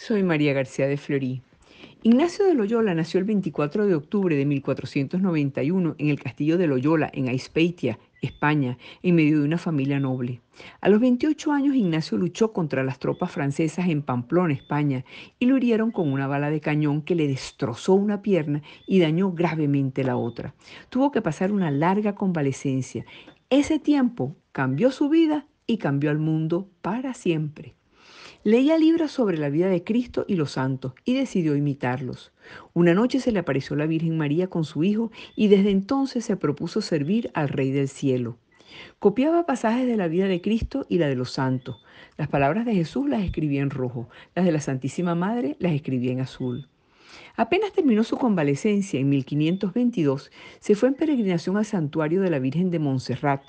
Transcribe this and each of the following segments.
Soy María García de Florí. Ignacio de Loyola nació el 24 de octubre de 1491 en el castillo de Loyola, en Aispeitia, España, en medio de una familia noble. A los 28 años Ignacio luchó contra las tropas francesas en Pamplona, España, y lo hirieron con una bala de cañón que le destrozó una pierna y dañó gravemente la otra. Tuvo que pasar una larga convalecencia. Ese tiempo cambió su vida y cambió al mundo para siempre. Leía libros sobre la vida de Cristo y los santos y decidió imitarlos. Una noche se le apareció la Virgen María con su hijo y desde entonces se propuso servir al Rey del Cielo. Copiaba pasajes de la vida de Cristo y la de los santos. Las palabras de Jesús las escribía en rojo, las de la Santísima Madre las escribía en azul. Apenas terminó su convalecencia en 1522, se fue en peregrinación al santuario de la Virgen de Montserrat.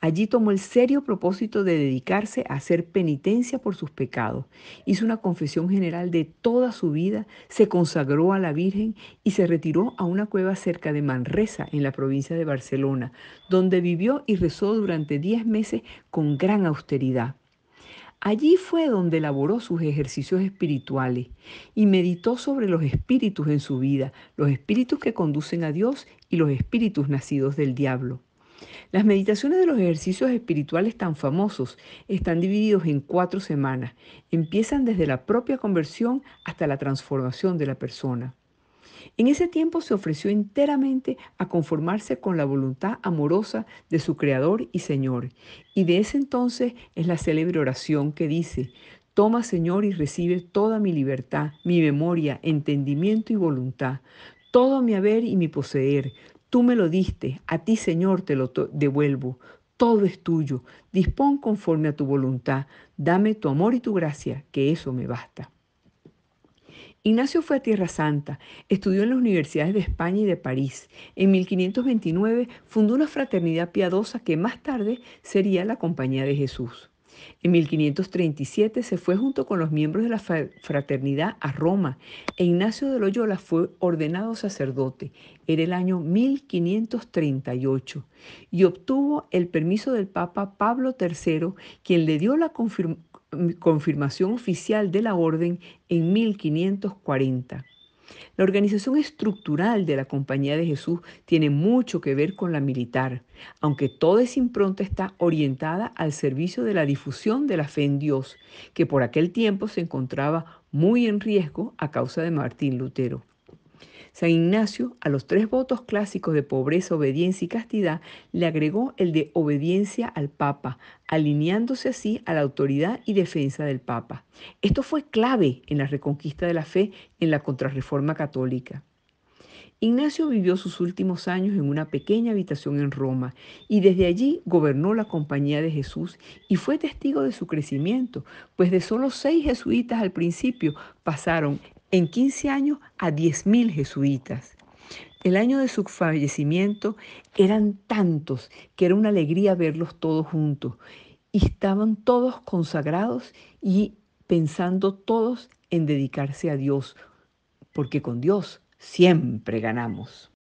Allí tomó el serio propósito de dedicarse a hacer penitencia por sus pecados. Hizo una confesión general de toda su vida, se consagró a la Virgen y se retiró a una cueva cerca de Manresa, en la provincia de Barcelona, donde vivió y rezó durante diez meses con gran austeridad. Allí fue donde elaboró sus ejercicios espirituales y meditó sobre los espíritus en su vida, los espíritus que conducen a Dios y los espíritus nacidos del diablo. Las meditaciones de los ejercicios espirituales tan famosos están divididos en cuatro semanas. Empiezan desde la propia conversión hasta la transformación de la persona. En ese tiempo se ofreció enteramente a conformarse con la voluntad amorosa de su Creador y Señor. Y de ese entonces es la célebre oración que dice, Toma Señor y recibe toda mi libertad, mi memoria, entendimiento y voluntad, todo mi haber y mi poseer. Tú me lo diste, a ti Señor te lo devuelvo. Todo es tuyo, dispón conforme a tu voluntad, dame tu amor y tu gracia, que eso me basta. Ignacio fue a Tierra Santa, estudió en las universidades de España y de París. En 1529 fundó una fraternidad piadosa que más tarde sería la Compañía de Jesús. En 1537 se fue junto con los miembros de la fraternidad a Roma e Ignacio de Loyola fue ordenado sacerdote. Era el año 1538 y obtuvo el permiso del Papa Pablo III, quien le dio la confirmación Mm, confirmación oficial de la orden en 1540. La organización estructural de la Compañía de Jesús tiene mucho que ver con la militar, aunque toda esa impronta está orientada al servicio de la difusión de la fe en Dios, que por aquel tiempo se encontraba muy en riesgo a causa de Martín Lutero. San Ignacio a los tres votos clásicos de pobreza, obediencia y castidad le agregó el de obediencia al Papa, alineándose así a la autoridad y defensa del Papa. Esto fue clave en la reconquista de la fe en la contrarreforma católica. Ignacio vivió sus últimos años en una pequeña habitación en Roma y desde allí gobernó la Compañía de Jesús y fue testigo de su crecimiento, pues de solo seis jesuitas al principio pasaron en 15 años a 10.000 jesuitas. El año de su fallecimiento eran tantos que era una alegría verlos todos juntos. Y estaban todos consagrados y pensando todos en dedicarse a Dios, porque con Dios siempre ganamos.